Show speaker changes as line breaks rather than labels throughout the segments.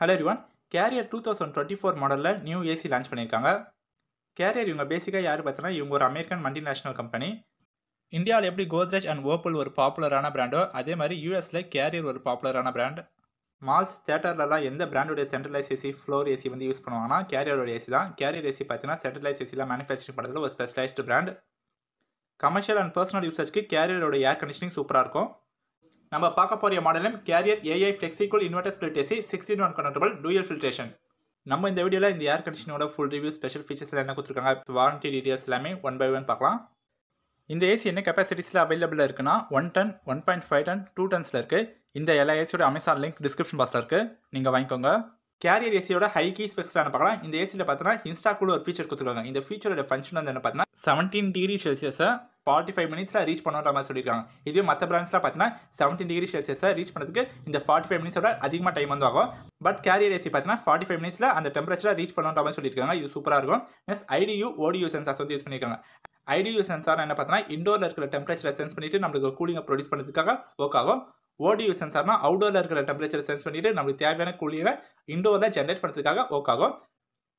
hello ரிவான் Carrier two thousand twenty four மாடலில் new AC launch பண்ணியிருக்காங்க கேரியர் இவங்க பேசிக்காக யார் பார்த்தோன்னா இவங்க ஒரு அமெரிக்கன் நேஷனல் கம்பெனி இந்தியாவில் எப்படி கோத்ரேஜ் அண்ட் ஓப்பல் ஒரு பாப்புலரான பிராண்டோ அதே மாதிரி யூஎஸில் கேரியர் ஒரு பாப்புலரான பிராண்ட் மால்ஸ் தேட்டர்லலாம் எந்த பிராண்டோடைய சென்ட்ரலைஸ் ஏசி ஃப்ளோர் ஏசி வந்து யூஸ் பண்ணுவாங்கன்னா கேரியரோட ஏசி தான் கேரியர் ஏசி பார்த்தீங்கன்னா சென்ட்ரலைஸ் ஏசியில் மேனுஃபேக்சரிங் பண்ணுறதுல ஒரு specialised brand commercial and personal யூசேஜ்க்கு கேரியரோட ஏர் கண்டிஷனிங் சூப்பராக இருக்கும் நம்ம பார்க்க போகிற மாடலும் கேரியர் ஏஐ ஃப்ளெக்ஸிக்குள் inverter split AC six in one connectable dual filtration நம்ம இந்த வீடியோவில் இந்த ஏர் கண்டிஷனோட ஃபுல் ரிவ்யூ ஸ்பெஷல் ஃபீச்சர்ஸ் என்ன கொடுத்துருக்காங்க வாரண்டி டீடைல்ஸ் எல்லாமே ஒன் பை ஒன் பார்க்கலாம் இந்த ஏசி என்ன கெப்பாசிட்டிஸில் அவைலபிளாக இருக்குன்னா one ton one point five ton two டன்ஸில் இருக்குது இந்த எல்லா ஏசியோட அமேசான் லிங்க் டிஸ்கிரிப்ஷன் பாக்ஸில் இருக்குது நீங்கள் வாங்கிக்கோங்க கேரியர் ஏசியோட ஹை கீ ஸ்பெக்ஸ்டான பார்க்கலாம் இந்த ஏசியில் பார்த்தீங்கன்னா கூட ஒரு ஃபீச்சர் கொடுத்துருக்காங்க இந்த ஃபீச்சரோட ஃபங்க்ஷன் வந்து என்ன பார்த்தீங்கன்னா செவன்டீன் டிகிரி செல்சியஸை ஃபார்ட்டி ஃபைவ் மினிட்ஸில் ரீச் பண்ணுற மாதிரி சொல்லியிருக்காங்க இதுவே மற்ற பிராண்ட்ஸில் பார்த்தீங்கன்னா செவன்டீன் டிகிரி செல்சியஸை ரீச் பண்ணுறதுக்கு இந்த ஃபார்ட்டி ஃபைவ் மினிட்ஸோட அதிகமாக டைம் வந்து ஆகும் பட் கேரியர் ஏசி பார்த்தீங்கன்னா ஃபார்ட்டி ஃபைவ் மினிட்ஸில் அந்த டெம்பரேச்சரை ரீச் பண்ணுற மாதிரி சொல்லியிருக்காங்க இது சூப்பராக இருக்கும் நெக்ஸ்ட் ஐடியூ ஓடியூ சென்சார்ஸ் வந்து யூஸ் பண்ணியிருக்காங்க ஐடியூ சென்சார் என்ன பார்த்தீங்கன்னா இண்டோரில் இருக்கிற டெம்பரேச்சரை சென்ஸ் பண்ணிவிட்டு நம்மளுக்கு கூலிங்கை ப்ரொடியூஸ் பண்ணுறதுக்காக ஒர்க் ஆகும் ஓடியூ சென்சார்னா அவுடோரில் இருக்கிற டெம்பரேச்சர் சென்ஸ் பண்ணிட்டு நம்மளுக்கு தேவையான கூலிங்கை இண்டோரில் ஜென்ரேட் பண்ணுறதுக்காக ஒர்க் ஆகும்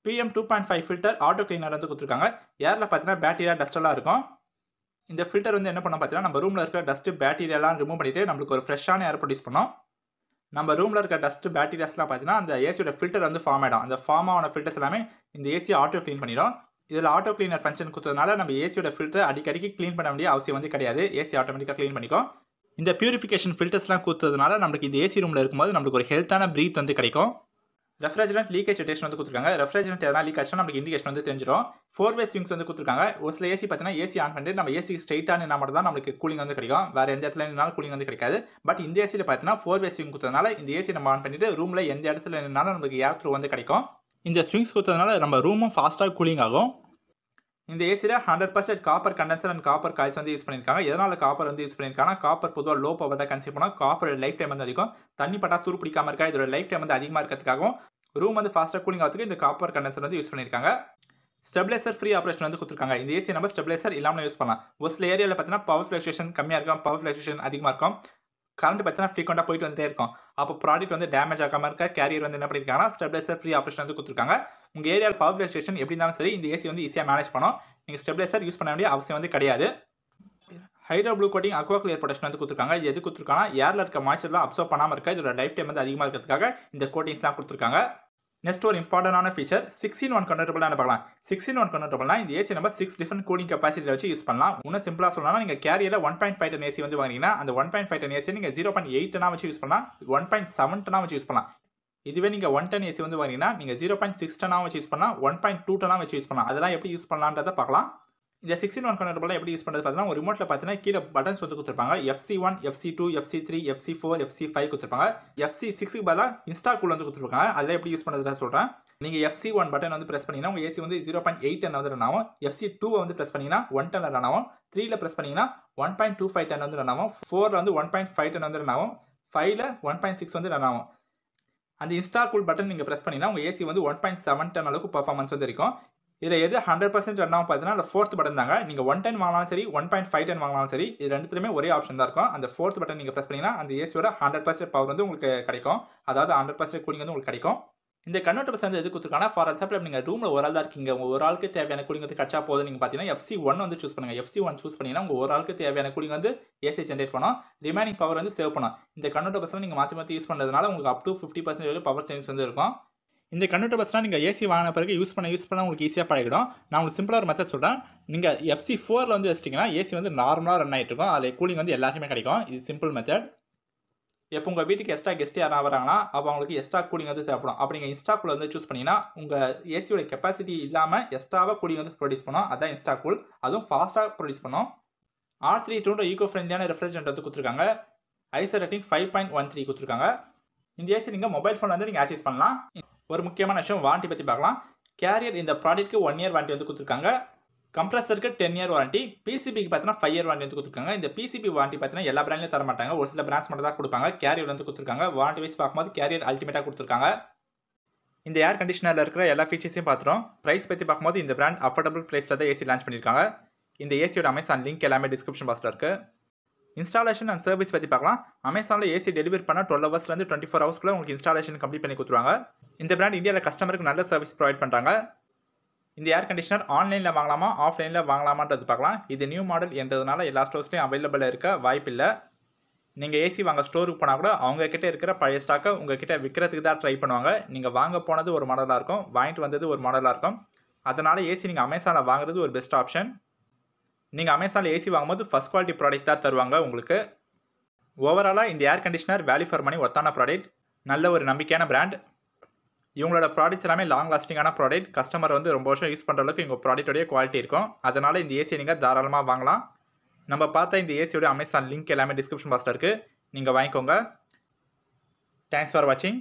PM two point five filter auto cleaner வந்து கொடுத்துருக்காங்க ஏரில் பார்த்தீங்கன்னா பேட்டரியா டஸ்டெல்லாம் இருக்கும் இந்த ஃபில்டர் வந்து என்ன பண்ணோம் பார்த்தீங்கன்னா நம்ம ரூமில் இருக்கிற டஸ்ட்டு பேட்டீரியாலாம் ரிமூவ் பண்ணிவிட்டு நம்மளுக்கு ஒரு ஃப்ரெஷ்ஷான ஏர் ப்ரொடியூஸ் பண்ணோம் நம்ம ரூமில் இருக்க டஸ்ட்டு பேட்டீரியாஸ்லாம் பார்த்தீங்கன்னா அந்த ஏசியோட ஃபில்டர் வந்து ஃபார்ம் ஆகிடும் அந்த ஃபார்ம் ஆன ஃபில்டர்ஸ் எல்லாமே இந்த ஏசியை ஆட்டோ க்ளீன் பண்ணிடும் இதில் ஆட்டோ க்ளீனர் ஃபங்க்ஷன் கொடுத்ததுனால நம்ம ஏசியோட ஃபில்டர் அடிக்கடிக்கு க்ளீன் பண்ண வேண்டிய அவசியம் வந்து கிடையாது ஏசி ஆட்டோமேட்டிக்காக க்ளீன் பண்ணிக்கும் இந்த பியூரிஃபிகேஷன் ஃபில்டர்ஸ்லாம் கொடுத்ததுனால நம்மளுக்கு இந்த ஏசி ரூமில் இருக்கும்போது நம்மளுக்கு ஒரு ஹெல்த்தான ப்ரீத் வந்து கிடைக்கும் ரெஃப்ரிஜரண்ட் லீக்கேஜ் டெஸ்ட் வந்து கொடுத்துருக்காங்க ரெஃப்ரிஜரண்ட் எதனா லீக் ஆச்சுன்னா நமக்கு இண்டிகேஷன் வந்து தெரிஞ்சிடும் ஃபோர் வே ஸ்விங்ஸ் வந்து கொடுத்துருக்காங்க ஒரு சில ஏசி பார்த்தீங்கன்னா ஏசி ஆன் பண்ணிட்டு நம்ம ஏசி ஸ்ட்ரைட்டாக நின்னா மட்டும் தான் நமக்கு கூலிங் வந்து கிடைக்கும் வேறு எந்த இடத்துல நின்னாலும் கூலிங் வந்து கிடைக்காது பட் இந்த ஏசியில் பார்த்தீங்கன்னா ஃபோர் வே ஸ்விங் கொடுத்ததுனால இந்த ஏசி நம்ம ஆன் பண்ணிட்டு ரூமில் எந்த இடத்துல நின்னாலும் நமக்கு ஏர் த்ரூ வந்து கிடைக்கும் இந்த ஸ்விங்ஸ் கொடுத்ததுனால நம்ம ரூமும் ஃபாஸ்ட்டாக கூலிங் ஆகும் இந்த ஏசியில் hundred percent copper condenser and copper coils வந்து யூஸ் பண்ணியிருக்காங்க எதனால் காப்பர் வந்து யூஸ் பண்ணியிருக்காங்கன்னா காப்பர் பொதுவாக லோ பவர் தான் கன்சியூம் பண்ணால் காப்பர் லைஃப் டைம் வந்து அதிகம் தண்ணி பட்டா தூர் பிடிக்காம இருக்கா இதோட லைஃப் டைம் வந்து அதிகமாக இருக்கிறதுக்காகவும் ரூம் வந்து ஃபாஸ்ட்டாக கூலிங் ஆகிறதுக்கு இந்த காப்பர் கண்டென்சர் வந்து யூஸ் பண்ணியிருக்காங்க ஸ்டெபிலைசர் ஃப்ரீ ஆப்ரேஷன் வந்து கொடுத்துருக்காங்க இந்த ஏசி நம்ம ஸ்டெபிலைசர் இல்லாமல் யூஸ் பண்ணலாம் ஒரு சில ஏரியாவில் பார்த்தீங்கன்னா பவர் ஃப்ளக்சுவேஷன் கம்மியாக இருக்கும் பவர் ஃப்ளக்சுவேஷன் அதிகமாக இருக்கும் கரண்ட் பார்த்தீங்கன்னா ஃப்ரீக்வெண்ட்டாக போயிட்டு வந்துட்டே இருக்கும் அப்போ ப்ராடக்ட் வந்து டேமேஜ் ஆகாமல் இருக்க கேரியர் வந்து என்ன பண்ணியிருக்காங்கன்னா ஸ்டெபிலைசர் ஃப்ரீ ஆப்ரேஷன் வந்து கொடுத்துருக்காங்க உங்கள் ஏரியாவில் பவர் ஃப்ளக்சுவேஷன் எப்படி இருந்தாலும் சரி இந்த ஏசி வந்து ஈஸியாக மேனேஜ் பண்ணோம் நீங்கள் ஸ்டெபிலைசர் யூஸ் பண்ண வேண்டிய அவசியம் வந்து கிடையாது hydra blue coating aqua clear வந்து கொடுத்துருக்காங்க இது எது கொடுத்துருக்காங்கன்னா ஏரில் இருக்க மாய்ச்சர்லாம் அப்சர்வ் பண்ணாமல் இருக்கா இதோட லைஃப் டைம் வந்து அதிகமாக இருக்கிறதுக்காக இந்த கோட்டிங்ஸ்லாம் கொடுத்துருக்காங்க நெக்ஸ்ட் ஒரு இம்பார்ட்டண்டான ஃபீச்சர் சிக்ஸ்டின் ஒன் கன்வெர்டபிள்னு பார்க்கலாம் சிக்ஸ்டின் ஒன் கன்வெர்டபிள்னா இந்த ஏசி நம்ம சிக்ஸ் டிஃபரெண்ட் கூலிங் கெப்பாசிட்டி வச்சு யூஸ் பண்ணலாம் இன்னும் சிம்பிளாக சொல்லலாம் நீங்கள் கேரியரில் one point five ton AC வந்து வாங்கினீங்கன்னா அந்த one point five ton AC நீங்கள் ஜீரோ பாயிண்ட் எயிட் வச்சு யூஸ் பண்ணலாம் ஒன் பாயிண்ட் செவன் வச்சு யூஸ் பண்ணலாம் இதுவே நீங்கள் ஒன் டென் ஏசி வந்து வாங்கினீங்கன்னா நீங்கள் ஜீரோ பாயிண்ட் சிக்ஸ் டனாக வச்சு யூஸ் பண்ணலாம் ஒன் பாயிண்ட் டூ டனாக வச்சு யூஸ் பண்ணலாம் அதெல்லாம் எப்படி யூஸ் பண்ணலான்றதை பார்க்கலாம் இந்த சிக்ஸ்டின் ஒன் கன்வெர்டபுளாக எப்படி யூஸ் பண்ணுறது பார்த்தீங்கன்னா ஒரு ரிமோட்டில் பார்த்தீங்கன்னா கீழே பட்டன்ஸ் வந்து கொடுத்துருப்பாங்க FC one FC two FC three FC four FC five கொடுத்துருப்பாங்க எஃப்சி சிக்ஸ்க்கு பதிலாக இன்ஸ்டா கூட வந்து கொடுத்துருக்காங்க அதில் எப்படி யூஸ் பண்ணுறதுன்னு சொல்கிறேன் நீங்கள் எஃப்சி ஒன் பட்டன் வந்து ப்ரெஸ் பண்ணிங்கன்னா உங்கள் ஏசி வந்து ஜீரோ பாயிண்ட் எயிட் டென் வந்து ரன் ஆகும் எஃப்சி டூ வந்து ப்ரெஸ் பண்ணிங்கன்னா ஒன் டென் ரன் ஆகும் த்ரீல ப்ரெஸ் பண்ணிங்கன்னா one point two five ten வந்து ரன் ஆகும் ஃபோரில் வந்து ஒன் பாயிண்ட் ஃபைவ் டென் வந்து ரன் ஆகும் ஃபைவ்ல ஒன் பாயிண்ட் சிக்ஸ் வந்து ரன் ஆகும் அந்த இன்ஸ்டா கூல் பட்டன் நீங்கள் ப்ரெஸ் பண்ணிங்கன்னா உங்கள் ஏசி வந்து ஒன் பாயிண்ட் செவன் டென் அளவுக்கு பர்ஃபார்மன்ஸ் வந்து இருக்கும் இதில் எது ஹண்ட்ரட் பர்சன்ட் ரன் ஆகும் பார்த்தீங்கன்னா அந்த ஃபோர்த் பட்டன் தாங்க நீங்கள் ஒன் டென் வாங்கலாம் சரி ஒன் பாயிண்ட் ஃபைவ் டென் வாங்கலாம் சரி இது ரெண்டுத்துலேயுமே ஒரே ஆப்ஷன் தான் இருக்கும் அந்த ஃபோர்த் பட்டன் நீங்கள் ப்ரெஸ் பண்ணிங்கன்னா அந்த ஏசியோட ஹண்ட்ரட் பர்சன்ட் பவர் வந்து உங்களுக்கு கிடைக்கும் அதாவது ஹண்ட்ரட் பர்சன்ட் கூலிங் வந்து உங்களுக்கு கிடைக்கும் இந்த கன்வெர்டபிள்ஸ் வந்து எது கொடுத்துருக்காங்கன்னா ஃபார் எக்ஸாம்பிள் நீங்கள் ரூமில் ஒரு ஆள் தான் இருக்கீங்க உங்கள் ஒரு ஆளுக்கு தேவையான கூலிங் வந்து கட்சா போகுது நீங்கள் பார்த்தீங்கன்னா எஃப்சி ஒன் வந்து சூஸ் பண்ணுங்கள் எஃப்சி ஒன் சூஸ் பண்ணிங்கன்னா உங்கள் ஒரு ஆளுக்கு தேவையான கூலிங் வந்து ஏசி ஜென்ரேட் பண்ணும் ரிமைனிங் பவர் வந்து சேவ் பண்ணும் இந்த பர்சன் நீங்கள் மாற்றி மாற்றி யூஸ் பண்ணுறதுனால உங்களுக்கு up to fifty percent power savings வந்து இருக்கும் இந்த கன்வெர்ட்டர் பஸ்னால் நீங்கள் ஏசி வாங்கின பிறகு யூஸ் பண்ண யூஸ் பண்ண உங்களுக்கு ஈஸியாக பழகிடும் நான் உங்களுக்கு சிம்பிளாக ஒரு மெத்தட் சொல்கிறேன் நீங்கள் எஃப்சி ஃபோரில் வந்து வச்சிட்டிங்கன்னா ஏசி வந்து நார்மலாக ரன் ஆகிட்டு இருக்கும் அதில் கூலிங் வந்து எல்லாருமே கிடைக்கும் இது சிம்பிள் மெத்தட் எப்போ உங்கள் வீட்டுக்கு எக்ஸ்ட்ரா கெஸ்ட் யாராவது வராங்கன்னா அப்போ அவங்களுக்கு எக்ஸ்ட்ரா கூலிங் வந்து தேவைப்படும் அப்போ நீங்கள் இன்ஸ்டா கூல் வந்து சூஸ் பண்ணிங்கன்னா உங்கள் ஏசியோட கெப்பாசிட்டி இல்லாமல் எக்ஸ்ட்ராவாக கூலிங் வந்து ப்ரொடியூஸ் பண்ணோம் அதுதான் இன்ஸ்டா கூல் அதுவும் ஃபாஸ்ட்டாக ப்ரொடியூஸ் பண்ணும் ஆர் த்ரீ டூன்ற ஈகோ ஃப்ரெண்ட்லியான ரெஃப்ரிஜரேட்டர் வந்து கொடுத்துருக்காங்க ISEER rating five point one three கொடுத்துருக்காங்க இந்த ஏசி நீங்கள் மொபைல் ஃபோன் வந்து நீங்கள் ஆக்சஸ் பண்ணலாம் ஒரு முக்கியமான விஷயம் வாரண்ட்டி பற்றி பார்க்கலாம் கேரியர் இந்த ப்ராடக்ட்க்கு ஒன் இயர் வாரண்ட்டி வந்து கொடுத்துருக்காங்க கம்ப்ரஸருக்கு டென் இயர் வாரண்ட்டி பிசிபிக்கு பார்த்தீங்கன்னா ஃபைவ் இயர் வாரண்டி வந்து கொடுத்துருக்காங்க இந்த பிசிபி வாரண்ட்டி பார்த்தீங்கன்னா எல்லா பிராண்ட்லையும் தர மாட்டாங்க ஒரு சில பிராண்ட்ஸ் மட்டும் தான் கொடுப்பாங்க கேரியர் வந்து கொடுத்துருக்காங்க வாரண்ட்டி வைஸ் பார்க்கும்போது கேரியர் அல்டிமேட்டாக கொடுத்துருக்காங்க இந்த ஏர் கண்டிஷனரில் இருக்கிற எல்லா ஃபீச்சர்ஸையும் பார்த்துரும் ப்ரைஸ் பற்றி பார்க்கும்போது இந்த பிராண்ட் அஃபோர்டபுள் ப்ரைஸில் தான் ஏசி லான்ச் பண்ணியிருக்காங்க இந்த ஏசியோட அமேசான் லிங்க் எல்லாமே டிஸ்கிரிப்ஷன் பாக்ஸில் இருக்குது இன்ஸ்டாலேஷன் அண்ட் சர்வீஸ் பற்றி பார்க்கலாம் அமேசானில் ஏசி டெலிவரி பண்ணால் டுவெல் ஹவர்ஸ்லேருந்து டுவெண்ட்டி ஃபோர் ஹவர்ஸ்க்குள்ள உங்களுக்கு இன்ஸ்டாலேஷன் கம்ப்ளீட் பண்ணி கொடுத்துருவாங்க இந்த பிராண்ட் இந்தியாவில் கஸ்டமருக்கு நல்ல சர்வீஸ் ப்ரொவைட் பண்ணுறாங்க இந்த ஏர் கண்டிஷனர் ஆன்லைனில் வாங்கலாமா ஆஃப்லைனில் வாங்கலாமான்றது பார்க்கலாம் இது நியூ மாடல் என்றதுனால எல்லா ஸ்டோர்ஸ்லையும் அவைலபிளாக இருக்க வாய்ப்பில்லை நீங்கள் ஏசி வாங்க ஸ்டோருக்கு போனால் கூட அவங்கக்கிட்ட இருக்கிற பழைய ஸ்டாக்கை உங்ககிட்ட விற்கிறதுக்கு தான் ட்ரை பண்ணுவாங்க நீங்கள் வாங்க போனது ஒரு மாடலாக இருக்கும் வாங்கிட்டு வந்தது ஒரு மாடலாக இருக்கும் அதனால் ஏசி நீங்கள் அமேசானில் வாங்குறது ஒரு பெஸ்ட் ஆப்ஷன் நீங்கள் அமேசானில் ஏசி வாங்கும்போது ஃபஸ்ட் குவாலிட்டி ப்ராடக்ட் தான் தருவாங்க உங்களுக்கு ஓவராலாக இந்த air conditioner value for money ஒத்தான ப்ராடக்ட் நல்ல ஒரு நம்பிக்கையான பிராண்ட் இவங்களோட ப்ராடக்ட்ஸ் எல்லாமே லாங் லாஸ்டிங்கான ப்ராடக்ட் கஸ்டமர் வந்து ரொம்ப வருஷம் யூஸ் பண்ணுற அளவுக்கு உங்கள் ப்ராடக்டோடைய குவாலிட்டி இருக்கும் அதனால் இந்த ஏசியை நீங்கள் தாராளமாக வாங்கலாம் நம்ம பார்த்தா இந்த ஏசியோட அமேசான் லிங்க் எல்லாமே டிஸ்கிரிப்ஷன் பாக்ஸில் இருக்குது நீங்கள் வாங்கிக்கோங்க தேங்க்ஸ் ஃபார் வாட்சிங்